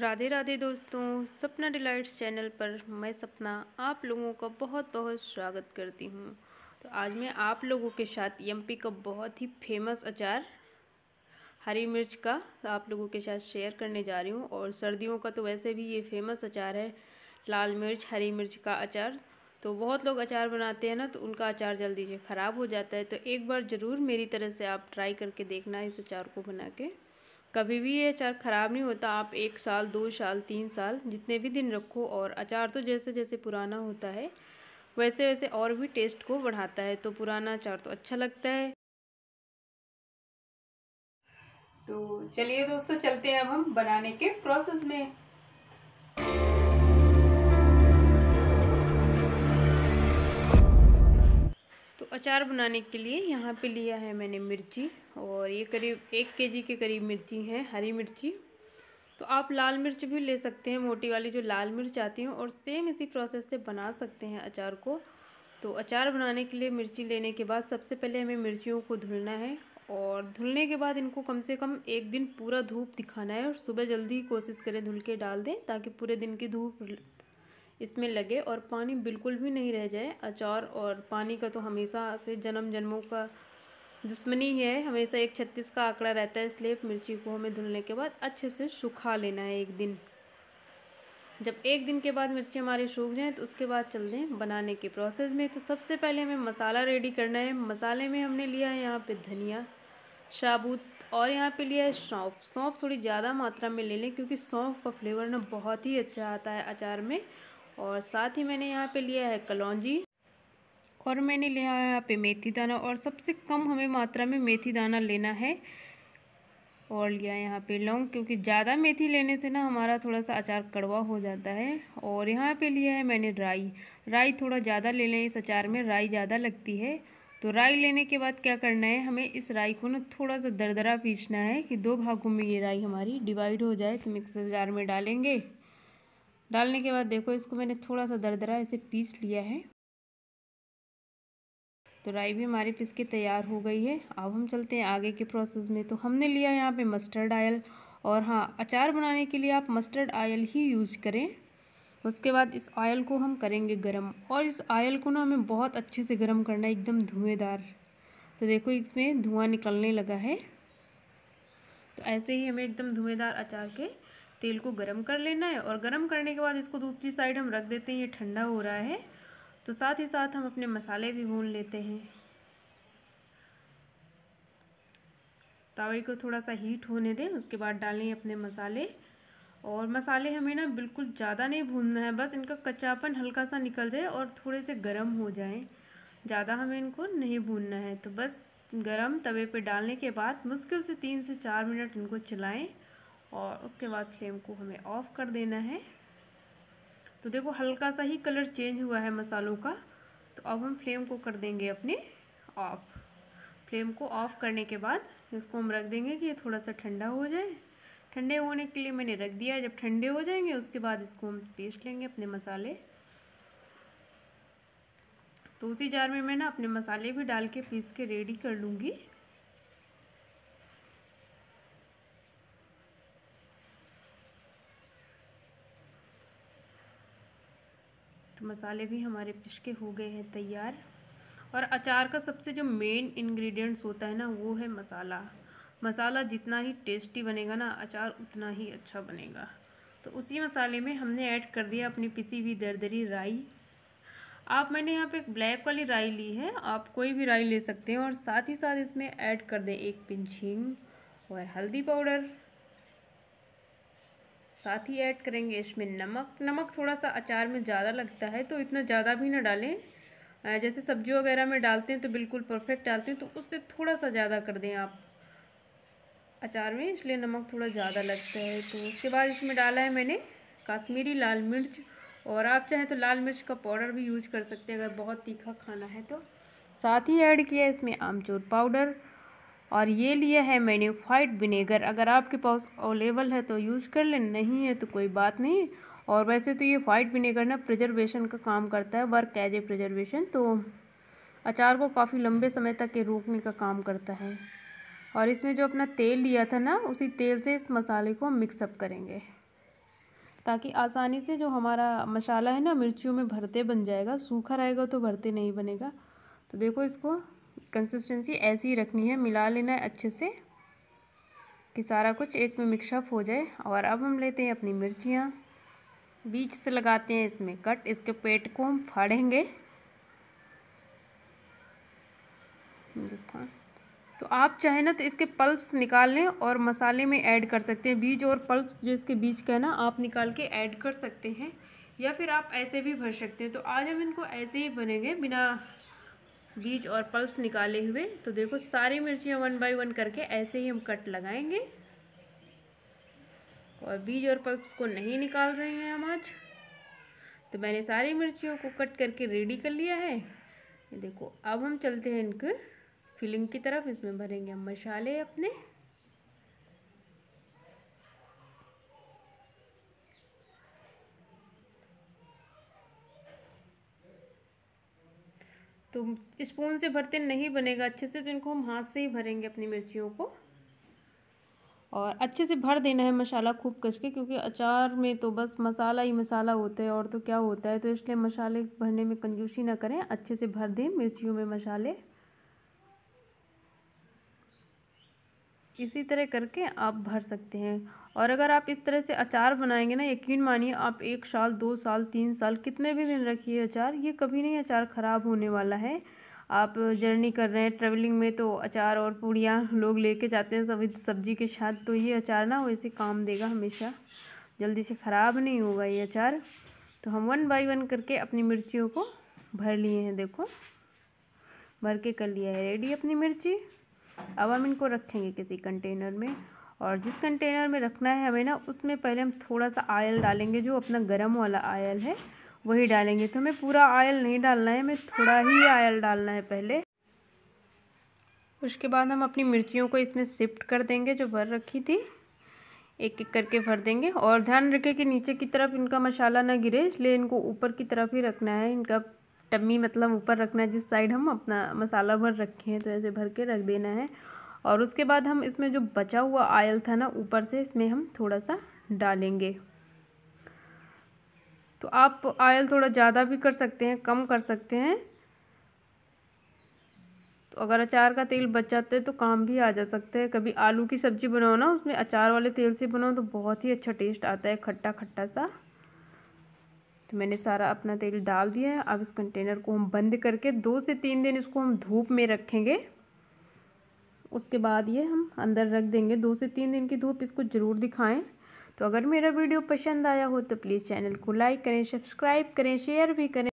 राधे राधे दोस्तों सपना delights channel पर मैं सपना आप लोगों का बहुत बहुत स्वागत करती हूँ तो आज मैं आप लोगों के साथ एमपी का बहुत ही फेमस अचार हरी मिर्च का आप लोगों के साथ शेयर करने जा रही हूँ और सर्दियों का तो वैसे भी ये फेमस अचार है लाल मिर्च हरी मिर्च का अचार तो बहुत लोग अचार बनाते हैं ना तो उनका अचार जल्दी से ख़राब हो जाता है तो एक बार ज़रूर मेरी तरह से आप ट्राई करके देखना इस अचार को बना के कभी भी ये अचार ख़राब नहीं होता आप एक साल दो साल तीन साल जितने भी दिन रखो और अचार तो जैसे जैसे पुराना होता है वैसे वैसे और भी टेस्ट को बढ़ाता है तो पुराना अचार तो अच्छा लगता है तो चलिए दोस्तों चलते हैं अब हम बनाने के प्रोसेस में तो अचार बनाने के लिए यहाँ पे लिया है मैंने मिर्ची और ये करीब एक केजी के करीब मिर्ची हैं हरी मिर्ची तो आप लाल मिर्च भी ले सकते हैं मोटी वाली जो लाल मिर्च आती हैं और सेम इसी प्रोसेस से बना सकते हैं अचार को तो अचार बनाने के लिए मिर्ची लेने के बाद सबसे पहले हमें मिर्चियों को धुलना है और धुलने के बाद इनको कम से कम एक दिन पूरा धूप दिखाना है और सुबह जल्दी ही कोशिश करें धुल के डाल दें ताकि पूरे दिन की धूप इसमें लगे और पानी बिल्कुल भी नहीं रह जाए अचार और पानी का तो हमेशा से जन्म जन्मों का दुश्मनी है हमेशा एक छत्तीस का आंकड़ा रहता है इसलिए मिर्ची को हमें धुलने के बाद अच्छे से सुखा लेना है एक दिन जब एक दिन के बाद मिर्ची हमारी सूख जाएँ तो उसके बाद चल दें बनाने के प्रोसेस में तो सबसे पहले हमें मसाला रेडी करना है मसाले में हमने लिया है यहाँ पर धनिया साबुत और यहाँ पे लिया है सौंफ सौंफ थोड़ी ज़्यादा मात्रा में ले लें क्योंकि सौंफ का फ्लेवर ना बहुत ही अच्छा आता है अचार में और साथ ही मैंने यहाँ पे लिया है कलौजी और मैंने लिया है यहाँ पे मेथी दाना और सबसे कम हमें मात्रा में मेथी दाना लेना है और लिया यहाँ पे लौंग क्योंकि ज़्यादा मेथी लेने से ना हमारा थोड़ा सा अचार कड़वा हो जाता है और यहाँ पे लिया है मैंने राई राई थोड़ा ज़्यादा ले लें इस अचार में राई ज़्यादा लगती है तो राई लेने के बाद क्या करना है हमें इस राई को ना थोड़ा सा दरदरा पीसना है कि दो भागों में ये राई हमारी डिवाइड हो जाए तो मिक्सर जार में डालेंगे डालने के बाद देखो इसको मैंने थोड़ा सा दरदरा ऐसे पीस लिया है तो राई भी हमारी पिस के तैयार हो गई है अब हम चलते हैं आगे के प्रोसेस में तो हमने लिया यहाँ पे मस्टर्ड आयल और हाँ अचार बनाने के लिए आप मस्टर्ड आयल ही यूज करें उसके बाद इस ऑयल को हम करेंगे गरम और इस ऑयल को ना हमें बहुत अच्छे से गरम करना है एकदम धुएँदार तो देखो इसमें धुआँ निकलने लगा है तो ऐसे ही हमें एकदम धुएँदार अचार के तेल को गरम कर लेना है और गरम करने के बाद इसको दूसरी साइड हम रख देते हैं ये ठंडा हो रहा है तो साथ ही साथ हम अपने मसाले भी भून लेते हैं तावे को थोड़ा सा हीट होने दें उसके बाद डालें अपने मसाले और मसाले हमें ना बिल्कुल ज़्यादा नहीं भूनना है बस इनका कच्चापन हल्का सा निकल जाए और थोड़े से गर्म हो जाए ज़्यादा हमें इनको नहीं भूनना है तो बस गरम तवे पे डालने के बाद मुश्किल से तीन से चार मिनट इनको चलाएं और उसके बाद फ्लेम को हमें ऑफ़ कर देना है तो देखो हल्का सा ही कलर चेंज हुआ है मसालों का तो अब हम फ्लेम को कर देंगे अपने ऑफ फ्लेम को ऑफ़ करने के बाद इसको हम रख देंगे कि ये थोड़ा सा ठंडा हो जाए ठंडे होने के लिए मैंने रख दिया जब ठंडे हो जाएंगे उसके बाद इसको हम पेस्ट लेंगे अपने मसाले तो उसी जार में मैं ना अपने मसाले भी डाल के पीस के रेडी कर लूँगी मसाले भी हमारे पिशके हो गए हैं तैयार और अचार का सबसे जो मेन इंग्रेडिएंट्स होता है ना वो है मसाला मसाला जितना ही टेस्टी बनेगा ना अचार उतना ही अच्छा बनेगा तो उसी मसाले में हमने ऐड कर दिया अपनी पिसी हुई दरदरी राई आप मैंने यहाँ पे ब्लैक वाली राई ली है आप कोई भी राई ले सकते हैं और साथ ही साथ इसमें ऐड कर दें एक पिंच हिंग और हल्दी पाउडर साथ ही ऐड करेंगे इसमें नमक नमक थोड़ा सा अचार में ज़्यादा लगता है तो इतना ज़्यादा भी ना डालें जैसे सब्जी वगैरह में डालते हैं तो बिल्कुल परफेक्ट डालते हैं तो उससे थोड़ा सा ज़्यादा कर दें आप अचार में इसलिए नमक थोड़ा ज़्यादा लगता है तो उसके बाद इसमें डाला है मैंने काश्मीरी लाल मिर्च और आप चाहें तो लाल मिर्च का पाउडर भी यूज कर सकते हैं अगर बहुत तीखा खाना है तो साथ ही ऐड किया इसमें आमचूर पाउडर और ये लिया है मैंने वाइट विनेगर अगर आपके पास अवेलेबल है तो यूज़ कर लें नहीं है तो कोई बात नहीं और वैसे तो ये वाइट विनेगर ना प्रिजर्वेशन का काम करता है वर्क एज ए प्रिजर्वेशन तो अचार को काफ़ी लंबे समय तक के रोकने का काम करता है और इसमें जो अपना तेल लिया था ना उसी तेल से इस मसाले को मिक्सअप करेंगे ताकि आसानी से जो हमारा मसाला है ना मिर्चियों में भरते बन जाएगा सूखा रहेगा तो भरते नहीं बनेगा तो देखो इसको कंसिस्टेंसी ऐसी ही रखनी है मिला लेना है अच्छे से कि सारा कुछ एक में मिक्सअप हो जाए और अब हम लेते हैं अपनी मिर्चियाँ बीच से लगाते हैं इसमें कट इसके पेट को हम फाड़ेंगे तो आप चाहें ना तो इसके पल्प्स निकाल लें और मसाले में ऐड कर सकते हैं बीज और पल्प्स जो इसके बीज का है ना आप निकाल के ऐड कर सकते हैं या फिर आप ऐसे भी भर सकते हैं तो आज हम इनको ऐसे ही बनेंगे बिना बीज और पल्प्स निकाले हुए तो देखो सारी मिर्चियाँ वन बाय वन करके ऐसे ही हम कट लगाएंगे और बीज और पल्प्स को नहीं निकाल रहे हैं हम आज तो मैंने सारी मिर्चियों को कट करके रेडी कर लिया है देखो अब हम चलते हैं इनके फिलिंग की तरफ इसमें भरेंगे हम मसाले अपने तो स्पून से भरते नहीं बनेगा अच्छे से तो इनको हम हाथ से ही भरेंगे अपनी मिर्चियों को और अच्छे से भर देना है मसाला खूब कस के क्योंकि अचार में तो बस मसाला ही मसाला होता है और तो क्या होता है तो इसलिए मसाले भरने में कंजूसी ना करें अच्छे से भर दें मिर्चियों में मसाले इसी तरह करके आप भर सकते हैं और अगर आप इस तरह से अचार बनाएंगे ना यकीन मानिए आप एक साल दो साल तीन साल कितने भी दिन रखिए अचार ये कभी नहीं अचार ख़राब होने वाला है आप जर्नी कर रहे हैं ट्रैवलिंग में तो अचार और पूड़ियाँ लोग लेके जाते हैं सभी सब्जी के साथ तो ये अचार ना वैसे काम देगा हमेशा जल्दी से ख़राब नहीं होगा ये अचार तो हम वन बाई वन करके अपनी मिर्चियों को भर लिए हैं देखो भर के कर लिया है रेडी अपनी मिर्ची अब हम इनको रखेंगे किसी कंटेनर में और जिस कंटेनर में रखना है हमें ना उसमें पहले हम थोड़ा सा आयल डालेंगे जो अपना गर्म वाला आयल है वही डालेंगे तो हमें पूरा आयल नहीं डालना है हमें थोड़ा ही आयल डालना है पहले उसके बाद हम अपनी मिर्चियों को इसमें शिफ्ट कर देंगे जो भर रखी थी एक एक करके भर देंगे और ध्यान रखें कि नीचे की तरफ इनका मसाला ना गिरे इसलिए इनको ऊपर की तरफ ही रखना है इनका टम्मी मतलब ऊपर रखना है जिस साइड हम अपना मसाला भर रखे हैं तो ऐसे भर के रख देना है और उसके बाद हम इसमें जो बचा हुआ आयल था ना ऊपर से इसमें हम थोड़ा सा डालेंगे तो आप आयल थोड़ा ज़्यादा भी कर सकते हैं कम कर सकते हैं तो अगर अचार का तेल बच जाता है तो काम भी आ जा सकता है कभी आलू की सब्ज़ी बनाओ ना उसमें अचार वाले तेल से बनाओ तो बहुत ही अच्छा टेस्ट आता है खट्टा खट्टा सा तो मैंने सारा अपना तेल डाल दिया है अब इस कंटेनर को हम बंद करके दो से तीन दिन इसको हम धूप में रखेंगे उसके बाद ये हम अंदर रख देंगे दो से तीन दिन की धूप इसको ज़रूर दिखाएं तो अगर मेरा वीडियो पसंद आया हो तो प्लीज़ चैनल को लाइक करें सब्सक्राइब करें शेयर भी करें